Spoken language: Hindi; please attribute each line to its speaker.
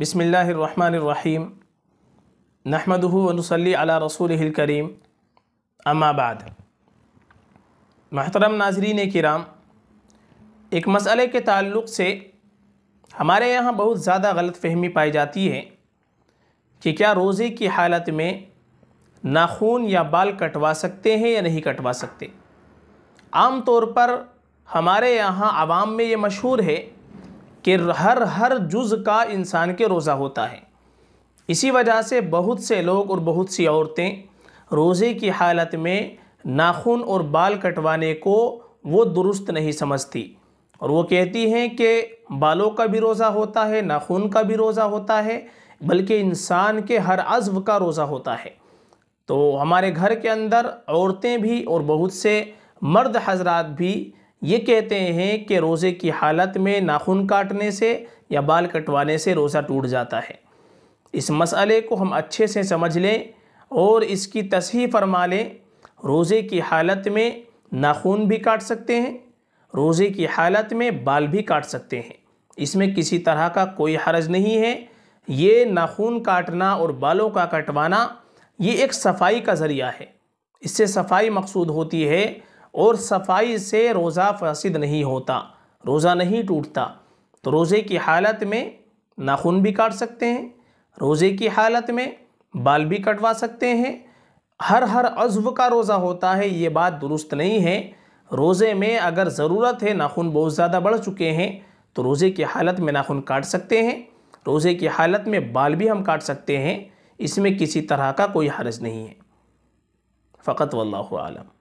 Speaker 1: बिसमीम नहमदनसली अला रसूल करीम अम्माबाद महतरम नाजरीन कराम एक मसले के ताल्लुक़ से हमारे यहाँ बहुत ज़्यादा गलत फहमी पाई जाती है कि क्या रोज़े की हालत में नाखून या बाल कटवा सकते हैं या नहीं कटवा सकते आम तौर पर हमारे यहाँ आवाम में ये मशहूर है कि हर हर जुज़ का इंसान के रोज़ा होता है इसी वजह से बहुत से लोग और बहुत सी औरतें रोज़े की हालत में नाखून और बाल कटवाने को वो दुरुस्त नहीं समझती और वो कहती हैं कि बालों का भी रोज़ा होता है नाखून का भी रोज़ा होता है बल्कि इंसान के हर अज़व का रोज़ा होता है तो हमारे घर के अंदर औरतें भी और बहुत से मर्द हजरात भी ये कहते हैं कि रोज़े की हालत में नाखून काटने से या बाल कटवाने से रोज़ा टूट जाता है इस मसले को हम अच्छे से समझ लें और इसकी तस्ही फरमा लें रोज़े की हालत में नाखून भी काट सकते हैं रोज़े की हालत में बाल भी काट सकते हैं इसमें किसी तरह का कोई हरज नहीं है ये नाखून काटना और बालों का कटवाना ये एक सफाई का ज़रिया है इससे सफाई मकसूद होती है और सफाई से रोज़ा फासिद नहीं होता रोज़ा नहीं टूटता तो रोज़े की हालत में नाखून भी काट सकते हैं रोज़े की हालत में बाल भी कटवा सकते हैं हर हर अज्व का रोज़ा होता है ये बात दुरुस्त नहीं है रोज़े में अगर ज़रूरत है नाखून बहुत ज़्यादा बढ़ चुके हैं तो रोज़े की हालत में नाखून काट सकते हैं रोज़े की हालत में बाल भी हम काट सकते हैं इसमें किसी तरह का कोई हर्ज नहीं है फ़कत वल्लम